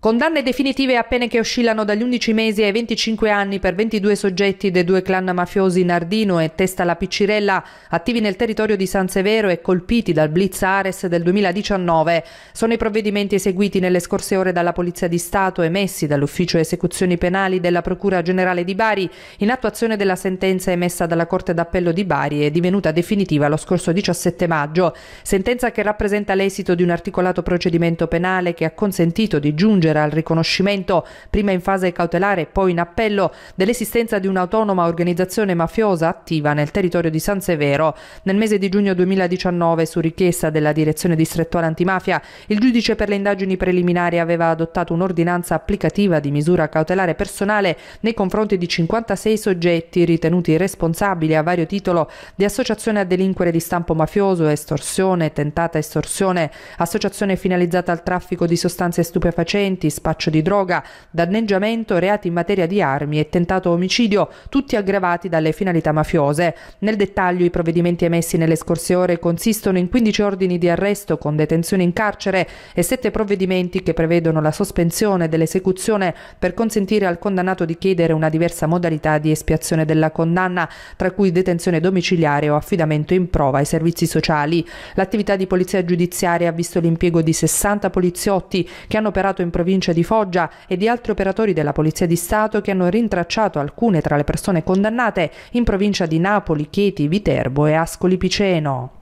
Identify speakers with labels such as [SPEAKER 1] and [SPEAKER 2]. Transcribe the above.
[SPEAKER 1] Condanne definitive a pene che oscillano dagli 11 mesi ai 25 anni per 22 soggetti dei due clan mafiosi Nardino e Testa la Piccirella, attivi nel territorio di San Severo e colpiti dal Blitz Ares del 2019. Sono i provvedimenti eseguiti nelle scorse ore dalla Polizia di Stato emessi dall'Ufficio Esecuzioni Penali della Procura Generale di Bari in attuazione della sentenza emessa dalla Corte d'Appello di Bari e divenuta definitiva lo scorso 17 maggio. Sentenza che rappresenta l'esito di un articolato procedimento penale che ha consentito di giungere giungere al riconoscimento, prima in fase cautelare e poi in appello, dell'esistenza di un'autonoma organizzazione mafiosa attiva nel territorio di San Severo. Nel mese di giugno 2019, su richiesta della direzione distrettuale antimafia, il giudice per le indagini preliminari aveva adottato un'ordinanza applicativa di misura cautelare personale nei confronti di 56 soggetti ritenuti responsabili a vario titolo di associazione a delinquere di stampo mafioso, estorsione, tentata estorsione, associazione finalizzata al traffico di sostanze stupefacenti, rapimenti, spaccio di droga, danneggiamento, reati in materia di armi e tentato omicidio, tutti aggravati dalle finalità mafiose. Nel dettaglio i provvedimenti emessi nelle scorse ore consistono in 15 ordini di arresto con detenzione in carcere e 7 provvedimenti che prevedono la sospensione dell'esecuzione per consentire al condannato di chiedere una diversa modalità di espiazione della condanna, tra cui detenzione domiciliare o affidamento in prova ai servizi sociali. L'attività di polizia giudiziaria ha visto l'impiego di 60 poliziotti che hanno operato in provincia province di Foggia e di altri operatori della Polizia di Stato che hanno rintracciato alcune tra le persone condannate in provincia di Napoli, Chieti, Viterbo e Ascoli Piceno.